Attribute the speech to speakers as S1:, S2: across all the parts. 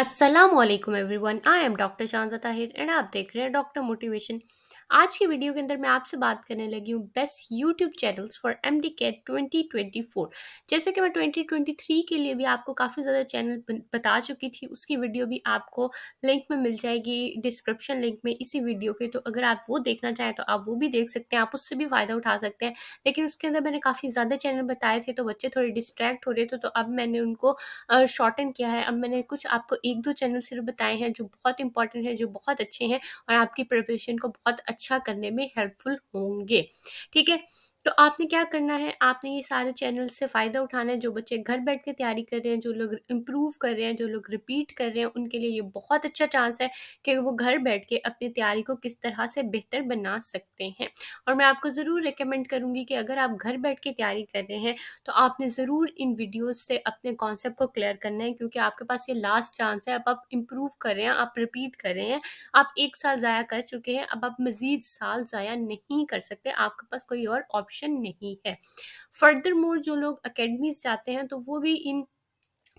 S1: Assalamu alaikum everyone. I am Dr. Shanza Tahir and I am Dr. Motivation. आज के video के अंदर मैं आपसे बात करने लगी हूँ best YouTube channels for M D CAT twenty जैसे कि मैं 2023 के लिए भी आपको काफ़ी ज़्यादा चैनल बता चुकी थी उसकी वीडियो भी आपको लिंक में मिल जाएगी डिस्क्रिप्शन लिंक में इसी वीडियो के तो अगर आप वो देखना चाहें तो आप वो भी देख सकते हैं आप उससे भी फ़ायदा उठा सकते हैं लेकिन उसके अंदर मैंने काफ़ी ज़्यादा चैनल बताए थे तो बच्चे थोड़े डिस्ट्रैक्ट हो रहे थे तो अब मैंने उनको शॉर्टन किया है अब मैंने कुछ आपको एक दो चैनल सिर्फ बताए हैं जो बहुत इंपॉर्टेंट हैं जो बहुत अच्छे हैं और आपकी प्रिपरेशन को बहुत अच्छा करने में हेल्पफुल होंगे ठीक है तो आपने क्या करना है आपने ये सारे चैनल से फ़ायदा उठाना है जो बच्चे घर बैठ के तैयारी कर रहे हैं जो लोग इम्प्रूव कर रहे हैं जो लोग रिपीट कर रहे हैं उनके लिए ये बहुत अच्छा चांस है कि वो घर बैठ के अपनी तैयारी को किस तरह से बेहतर बना सकते हैं और मैं आपको ज़रूर रिकमेंड करूँगी कि अगर आप घर बैठ के तैयारी कर रहे हैं तो आपने ज़रूर इन वीडियोज़ से अपने कॉन्सेप्ट को क्लियर करना है क्योंकि आपके पास ये लास्ट चांस है अब आप इम्प्रूव कर रहे हैं आप रिपीट कर रहे हैं आप एक साल ज़ाया कर चुके हैं अब आप मज़ीद साल ज़ाया नहीं कर सकते आपके पास कोई और ऑप्शन ऑप्शन नहीं है फर्दर मोर जो लोग अकेडमीज जाते हैं तो वो भी इन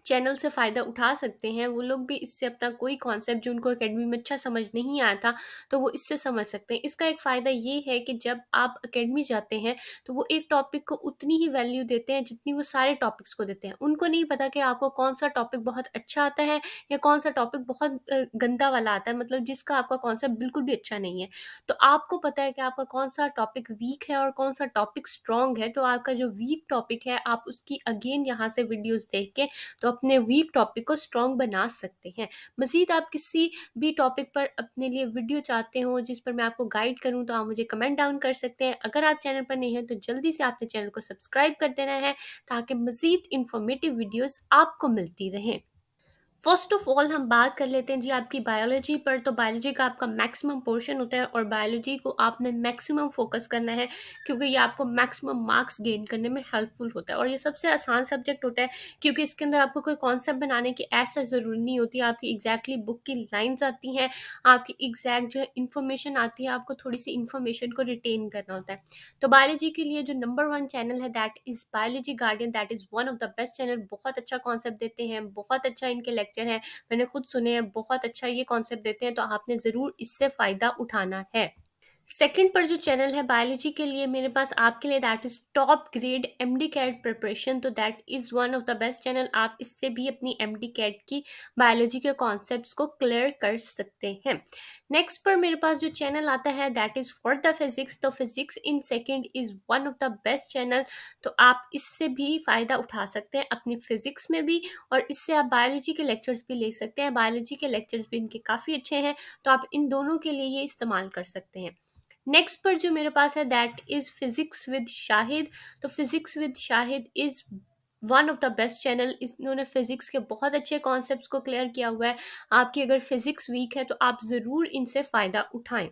S1: चैनल से फ़ायदा उठा सकते हैं वो लोग भी इससे अपना कोई कॉन्सेप्ट जो उनको अकेडमी में अच्छा समझ नहीं आया था तो वो इससे समझ सकते हैं इसका एक फ़ायदा ये है कि जब आप अकेडमी जाते हैं तो वो एक टॉपिक को उतनी ही वैल्यू देते हैं जितनी वो सारे टॉपिक्स को देते हैं उनको नहीं पता कि आपको कौन सा टॉपिक बहुत अच्छा आता है या कौन सा टॉपिक बहुत गंदा वाला आता है मतलब जिसका आपका कॉन्सेप्ट बिल्कुल भी अच्छा नहीं है तो आपको पता है कि आपका कौन सा टॉपिक वीक है और कौन सा टॉपिक स्ट्रॉन्ग है तो आपका जो वीक टॉपिक है आप उसकी अगेन यहाँ से वीडियोज़ देख के तो अपने वीक टॉपिक को स्ट्रॉन्ग बना सकते हैं मज़ीद आप किसी भी टॉपिक पर अपने लिए वीडियो चाहते हो जिस पर मैं आपको गाइड करूँ तो आप मुझे कमेंट डाउन कर सकते हैं अगर आप चैनल पर नहीं हैं तो जल्दी से आपने चैनल को सब्सक्राइब कर देना है ताकि मज़ीद इन्फॉर्मेटिव वीडियोज़ आपको मिलती रहें फर्स्ट ऑफ ऑल हम बात कर लेते हैं जी आपकी बायोलॉजी पर तो बायोलॉजी का आपका मैक्सिमम पोर्शन होता है और बायोलॉजी को आपने मैक्सिमम फोकस करना है क्योंकि ये आपको मैक्सिमम मार्क्स गेन करने में हेल्पफुल होता है और ये सबसे आसान सब्जेक्ट होता है क्योंकि इसके अंदर आपको कोई कॉन्सेप्ट बनाने की ऐसा ज़रूरी नहीं होती आपकी एग्जैक्टली बुक की लाइन्स आती हैं आपकी एग्जैक्ट जो है इन्फॉर्मेशन आती है आपको थोड़ी सी इन्फॉर्मेशन को रिटेन करना होता है तो बायोलॉजी के लिए जो नंबर वन चैनल है that is biology guardian that is one of the best channel बहुत अच्छा कॉन्सेप्ट देते हैं बहुत अच्छा इनके लेक्चर है मैंने खुद सुने हैं बहुत अच्छा ये कॉन्सेप्ट देते हैं तो आपने ज़रूर इससे फ़ायदा उठाना है सेकेंड पर जो चैनल है बायोलॉजी के लिए मेरे पास आपके लिए that is top grade M D CAT preparation तो that is one of the best channel आप इससे भी अपनी एम डी कैट की बायोलॉजी के कॉन्सेप्ट्स को क्लियर कर सकते हैं नेक्स्ट पर मेरे पास जो चैनल आता है that is for the physics तो physics in second is one of the best channel तो आप इससे भी फ़ायदा उठा सकते हैं अपनी फिजिक्स में भी और इससे आप बायोलॉजी के लेक्चर्स भी ले सकते हैं बायोलॉजी के लेक्चर्स भी इनके काफ़ी अच्छे हैं तो आप इन दोनों के लिए ये इस्तेमाल कर सकते हैं नेक्स्ट पर जो मेरे पास है that is physics with Shahid तो physics with Shahid is one of the best channel इन्होंने फिज़िक्स के बहुत अच्छे कॉन्सेप्ट्स को क्लियर किया हुआ है आपकी अगर फिज़िक्स वीक है तो आप ज़रूर इनसे फ़ायदा उठाएं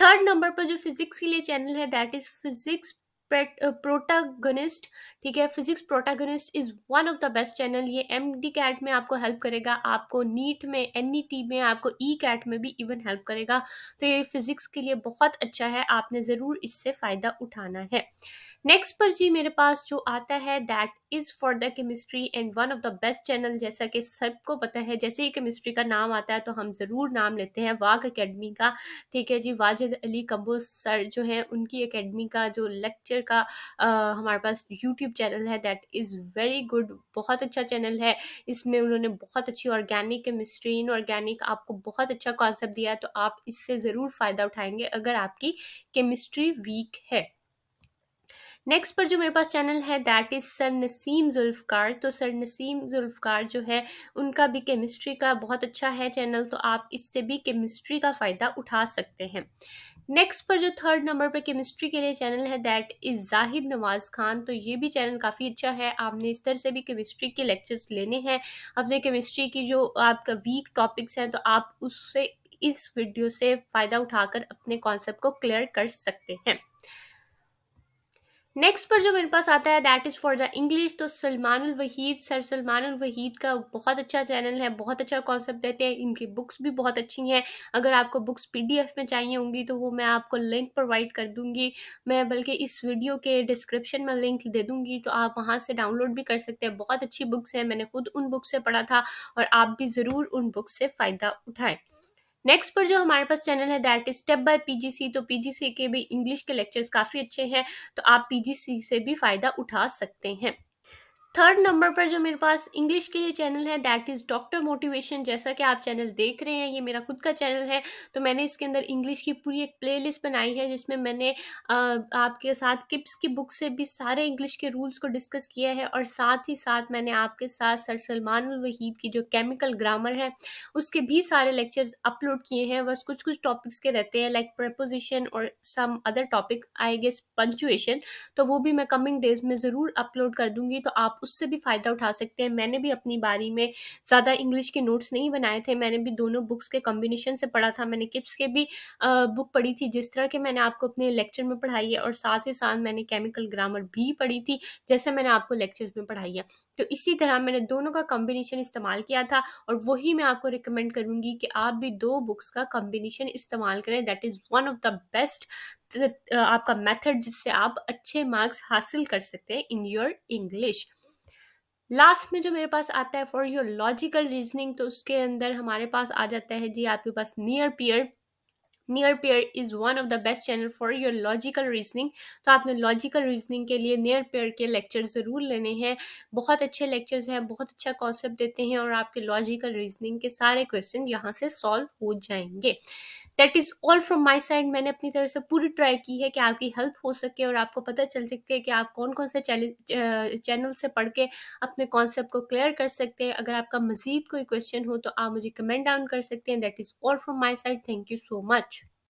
S1: थर्ड नंबर पर जो फिज़िक्स के लिए चैनल है that is physics protagonist uh, ठीक है physics protagonist is one of the best channel ये एम डी कैट में आपको हेल्प करेगा आपको नीट में एन ई टी में आपको ई e कैट में भी इवन हेल्प करेगा तो ये फिजिक्स के लिए बहुत अच्छा है आपने ज़रूर इससे फ़ायदा उठाना है नेक्स्ट पर जी मेरे पास जो आता है that is for the chemistry and one of the best channel जैसा कि सबको पता है जैसे ही केमिस्ट्री का नाम आता है तो हम ज़रूर नाम लेते हैं वाघ अकेडमी का ठीक है जी वाजिद अली कम्बो सर जो है उनकी अकेडमी का जो लेक्चर का आ, हमारे पास यूट्यूब चैनल है दैट इज़ वेरी गुड बहुत अच्छा चैनल है इसमें उन्होंने बहुत अच्छी ऑर्गेनिक केमिस्ट्री इन ऑर्गेनिक आपको बहुत अच्छा कॉन्सेप्ट दिया है तो आप इससे ज़रूर फ़ायदा उठाएंगे अगर आपकी केमिस्ट्री वीक है नेक्स्ट पर जो मेरे पास चैनल है that is sir Naseem Zulfiqar तो सर नसीम जुल्फ़कार जो है उनका भी केमिस्ट्री का बहुत अच्छा है चैनल तो आप इससे भी केमिस्ट्री का फ़ायदा उठा सकते हैं नेक्स्ट पर जो थर्ड नंबर पर केमिस्ट्री के लिए चैनल है दैट इज़ जाहिद नवाज़ खान तो ये भी चैनल काफ़ी अच्छा है आपने इस तरह से भी केमिस्ट्री के लेक्चर्स लेने हैं अपने केमिस्ट्री की जो आपका वीक टॉपिक्स हैं तो आप उससे इस वीडियो से फ़ायदा उठाकर अपने कॉन्सेप्ट को क्लियर कर सकते हैं नेक्स्ट पर जो मेरे पास आता है that is for the English तो सलमान वहीद सर सलमान वहीद का बहुत अच्छा चैनल है बहुत अच्छा कॉन्सेप्ट देते हैं इनकी बुक्स भी बहुत अच्छी हैं अगर आपको बुक्स पीडीएफ में चाहिए होंगी तो वो मैं आपको लिंक प्रोवाइड कर दूंगी मैं बल्कि इस वीडियो के डिस्क्रिप्शन में लिंक दे दूँगी तो आप वहाँ से डाउनलोड भी कर सकते हैं बहुत अच्छी बुक्स हैं मैंने खुद उन बुक्स से पढ़ा था और आप भी ज़रूर उन बुक से फ़ायदा उठाएँ नेक्स्ट पर जो हमारे पास चैनल है that is step by PGC तो पीजीसी के भी इंग्लिश के लेक्चर्स काफ़ी अच्छे हैं तो आप पीजीसी से भी फ़ायदा उठा सकते हैं थर्ड नंबर पर जो मेरे पास इंग्लिश के लिए चैनल है दैट इज़ डॉक्टर मोटिवेशन जैसा कि आप चैनल देख रहे हैं ये मेरा खुद का चैनल है तो मैंने इसके अंदर इंग्लिश की पूरी एक प्लेलिस्ट बनाई है जिसमें मैंने आपके साथ किप्स की बुक से भी सारे इंग्लिश के रूल्स को डिस्कस किया है और साथ ही साथ मैंने आपके साथ सर सलमान वहीद की जो केमिकल ग्रामर है उसके भी सारे लेक्चर्स अपलोड किए हैं बस कुछ कुछ टॉपिक्स के रहते हैं लाइक प्रपोजिशन और some other topic I guess punctuation तो वो भी मैं कमिंग डेज में ज़रूर अपलोड कर दूँगी तो आप उससे भी फ़ायदा उठा सकते हैं मैंने भी अपनी बारी में ज़्यादा इंग्लिश के नोट्स नहीं बनाए थे मैंने भी दोनों बुक्स के कम्बिनेशन से पढ़ा था मैंने किप्स के भी बुक पढ़ी थी जिस तरह के मैंने आपको अपने लेक्चर में पढ़ाई है और साथ ही साथ मैंने केमिकल ग्रामर भी पढ़ी थी जैसे मैंने आपको लेक्चर में पढ़ाई है तो इसी तरह मैंने दोनों का कॉम्बिनेशन इस्तेमाल किया था और वही मैं आपको रिकमेंड करूँगी कि आप भी दो बुक्स का कॉम्बिनेशन इस्तेमाल करें that is one of the best आपका मेथड जिससे आप अच्छे मार्क्स हासिल कर सकते हैं इन योर इंग्लिश लास्ट में जो मेरे पास आता है फॉर योर लॉजिकल रीजनिंग तो उसके अंदर हमारे पास आ जाता है जी आपके पास near peer near pair is one of the best channel for your logical reasoning तो आपने लॉजिकल रीजनिंग के लिए नियर पेयर के लेक्चर ज़रूर लेने हैं बहुत अच्छे लेक्चर्स हैं बहुत अच्छा कॉन्सेप्ट देते हैं और आपके लॉजिकल रीजनिंग के सारे क्वेश्चन यहाँ से सॉल्व हो जाएंगे that is all from my side मैंने अपनी तरफ से पूरी ट्राई की है कि आपकी हेल्प हो सके और आपको पता चल सके कि आप कौन कौन से चैनल से पढ़ के अपने कॉन्सेप्ट को क्लियर कर सकते हैं अगर आपका मजीद कोई क्वेश्चन हो तो आप मुझे कमेंट डाउन कर सकते हैं that is all from my side thank you so much